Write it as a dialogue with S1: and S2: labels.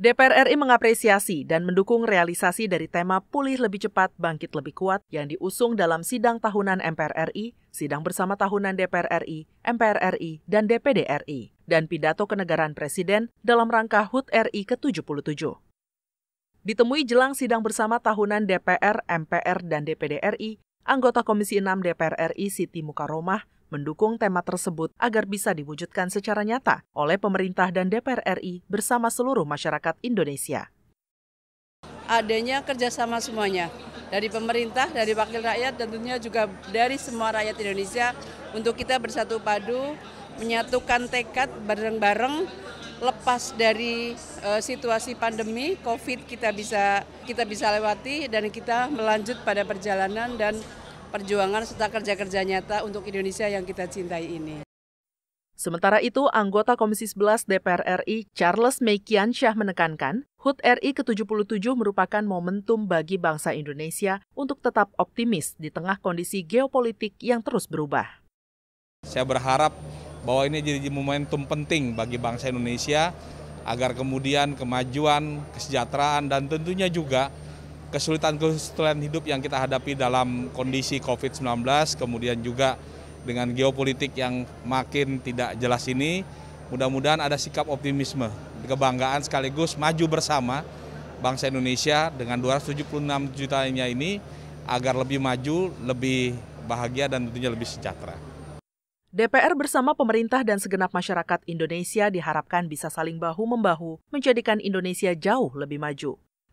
S1: DPR RI mengapresiasi dan mendukung realisasi dari tema Pulih Lebih Cepat, Bangkit Lebih Kuat yang diusung dalam sidang tahunan MPR RI, sidang bersama tahunan DPR RI, MPR RI, dan DPD RI, dan pidato kenegaraan Presiden dalam rangka HUT RI ke-77. Ditemui jelang sidang bersama tahunan DPR, MPR, dan DPD RI, anggota Komisi 6 DPR RI Siti Mukaromah mendukung tema tersebut agar bisa diwujudkan secara nyata oleh pemerintah dan DPR RI bersama seluruh masyarakat Indonesia.
S2: Adanya kerjasama semuanya, dari pemerintah, dari wakil rakyat, tentunya juga dari semua rakyat Indonesia untuk kita bersatu padu, menyatukan tekad bareng-bareng, lepas dari e, situasi pandemi COVID kita bisa kita bisa lewati dan kita melanjut pada perjalanan dan perjuangan serta kerja-kerja nyata untuk Indonesia yang
S1: kita cintai ini. Sementara itu, anggota Komisi 11 DPR RI Charles Syah menekankan, HUT RI ke-77 merupakan momentum bagi bangsa Indonesia untuk tetap optimis di tengah kondisi geopolitik yang terus berubah.
S3: Saya berharap bahwa ini jadi momentum penting bagi bangsa Indonesia agar kemudian kemajuan, kesejahteraan, dan tentunya juga kesulitan-kesulitan hidup yang kita hadapi dalam kondisi COVID-19, kemudian juga dengan geopolitik yang makin tidak jelas ini, mudah-mudahan ada sikap optimisme, kebanggaan sekaligus maju bersama bangsa Indonesia dengan 276 jutanya ini agar lebih maju, lebih bahagia dan tentunya lebih sejahtera.
S1: DPR bersama pemerintah dan segenap masyarakat Indonesia diharapkan bisa saling bahu-membahu menjadikan Indonesia jauh lebih maju.